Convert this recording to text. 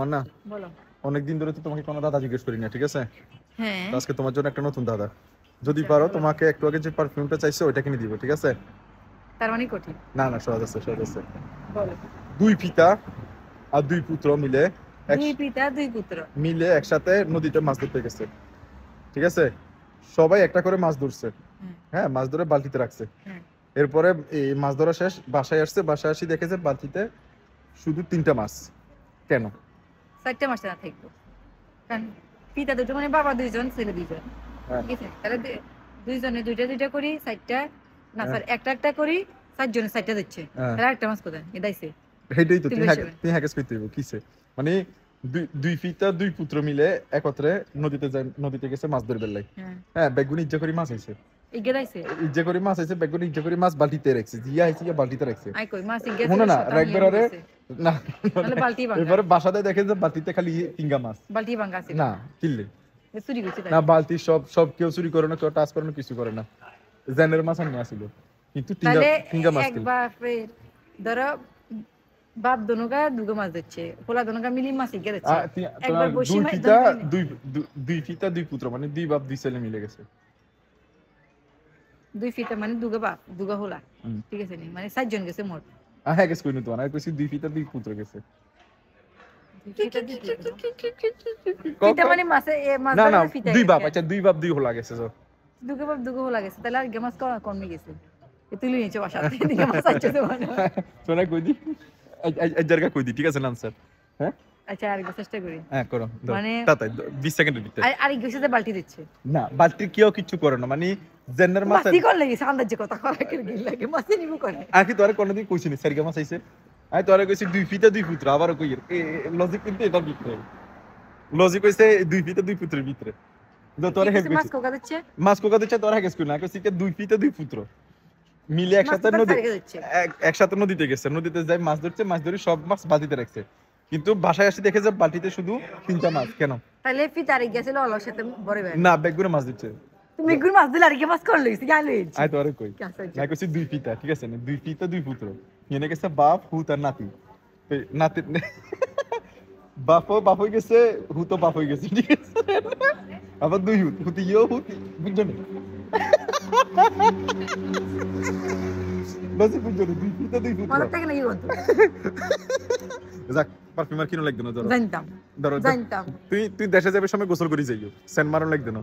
ধরে তো তোমাকে কোনো দাদা জিজ্ঞেস করি না ঠিক আছে হ্যাঁ আজকে তোমার জন্য একটা নতুন দাদা যদি পারো তোমাকে একটু আগে যে পারফিউমটা চাইছো কিনে দিব ঠিক আছে তার মানে না না সহজ আছে সহজ আছে দুই পিতা আর দুই পুত্র মিলে দুই পিতা দুই পুত্র মিলে একসাথে নদীতে মাছ ধরতে গেছে ঠিক আছে সবাই একটা করে মাছ ধরছে হ্যাঁ মাছ ধরে বালতিতে রাখছে এরপরে এই মাছ ধরা শেষ বাসায় আসছে বাসায় আসি দেখেছে বালতিতে শুধু তিনটা মাছ কেন চারটা মাসে না থাকতো কারণ পিতা দুটো মানে বাবা দুইজন ছেলে দুইজন হ্যাঁ। তাহলে দুইজনে দুইটা দুইটা করি চারটা না স্যার একটা একটা করি চারজনে চারটা দিচ্ছে হ্যাঁ। তাহলে একটা মাস কোথায় এ দাইছে এইটাই তো তুই করতে কিসে মানে দুই পিতা দুই পুত্র মিলে একত্রে নদীতে নদীতে গেছে মাছ ধরবে লাই হ্যাঁ, হ্যাঁ বেগুনি ইজ্জা করি মাছ হয়েছে চুরি করে না কেউ টাচ করে কিছু করে না জেনের মাছ আসিল কিন্তু বাপ দনগা দুগো মাছ দিচ্ছে পোলা দনগা মিলি মাছ ইজ্জে দিচ্ছে দুই দুই দুই পুত্র মানে দুই বাপ দুই ছেলে মিলে গেছে দুই ফিতা মানে দুগা বাপ দুগা হোলা ঠিক আছে নি মানে সাতজন গেছে মোট হ্যাঁ কইনু তো আর কইছি দুই ফিতা দুই পুত্র গেছে ফিতা মানে মাসে মাসে না না দুই বাপ আচ্ছা দুই বাপ দুই হোলা গেছে তো দুগা বাপ দুগা হোলা গেছে তাহলে আর গেমাস কমে গেছে তুলি নিচে বাসা দিকে মাছ আইছে তো মানে সোনা কই দি আজ কই দি ঠিক আছে না স্যার হ্যাঁ আচ্ছা, হ্যাঁ, মানে দুই দুই পুত্রের ভিতরে মাছ দিচ্ছে দুই দুই পুত্র মিলে একসাথে নদী একসাথে নদীতে গেছে নদীতে যাই মাছ ধরছে মাছ ধরে সব মাছ বাজিতে রাখছে কিন্তু বাসায় আসি দেখে যে বালতিতে শুধু তিনটা মাছ কেন তাহলে ফিতারে গেছিল অলস সাথে বড় ভাই না বেগুনে মাছ দিচ্ছে তুমি বেগুন মাছ দিলে আর কি মাছ করে লইছি গেল আই তো কই আচ্ছা, আচ্ছা। না কইছি দুই পিতা ঠিক আছে না দুই পিতা দুই পুত্র এনে গেছে বাপ হুত আর নাতি নাতি বাপ বাপ হয়ে গেছে হুতো বাপ হয়ে গেছে ঠিক আছে আবার দুই হুত হুত ইও হুত বুঝছেন বাসে বুঝছেন দুই পিতা দুই পুত্র থেকে নাকি যাক পারফিউম আর কিনো লাগতো না জানতাম জানতাম তুই তুই দেশে যাবে সময় গোসল করে যাইও সেন্ট মারো লাগতো না